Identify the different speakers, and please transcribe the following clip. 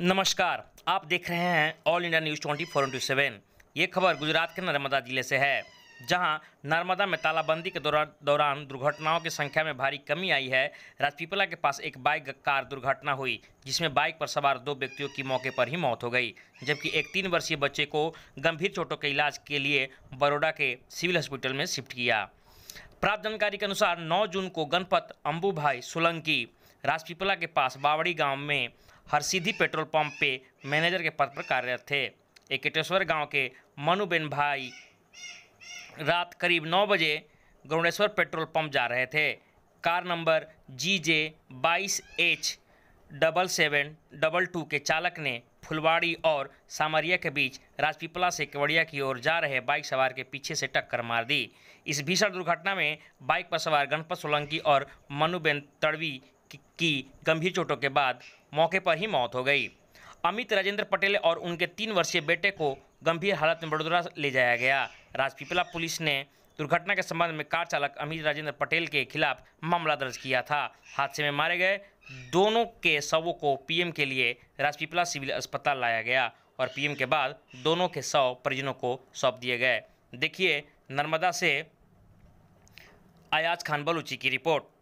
Speaker 1: नमस्कार आप देख रहे हैं all India news twenty four into seven ये खबर गुजरात के नर्मदा जिले से है जहां नर्मदा में तालाबंदी के दौरान दुर्घटनाओं की संख्या में भारी कमी आई है राजपीपला के पास एक बाइक कार दुर्घटना हुई जिसमें बाइक पर सवार दो व्यक्तियों की मौके पर ही मौत हो गई जबकि एक तीन वर्षीय बच्चे को गंभीर चोटों के इलाज के लिए बड़ोडा के सिविल हॉस्पिटल में शिफ्ट किया प्राप्त जानकारी के अनुसार नौ जून को गणपत अम्बू भाई सोलंकी राजपीपला के पास बावड़ी गांव में हरसिद्धि पेट्रोल पंप पे मैनेजर के पद पर कार्यरत थे एकटेश्वर गांव के मनुबेन भाई रात करीब नौ बजे गरुड़ेश्वर पेट्रोल पंप जा रहे थे कार नंबर जी जे बाईस H double seven double two के चालक ने फुलवाड़ी और सामरिया के बीच राजपिपला से केवड़िया की ओर जा रहे बाइक सवार के पीछे से टक्कर मार दी इस भीषण दुर्घटना में बाइक पर सवार गणपत सोलंकी और मनुबेन तड़वी की गंभीर चोटों के बाद मौके पर ही मौत हो गई अमित राजेंद्र पटेल और उनके तीन वर्षीय बेटे को गंभीर हालत में वडोदरा ले जाया गया राजपीपला पुलिस ने दुर्घटना के संबंध में कार चालक अमित राजेंद्र पटेल के खिलाफ मामला दर्ज किया था हादसे में मारे गए दोनों के शवों को पीएम के लिए राजपीपला सिविल अस्पताल लाया गया और पीएम के बाद दोनों के शव परिजनों को सौंप दिए गए देखिए नर्मदा से अयाज खान बलूची की रिपोर्ट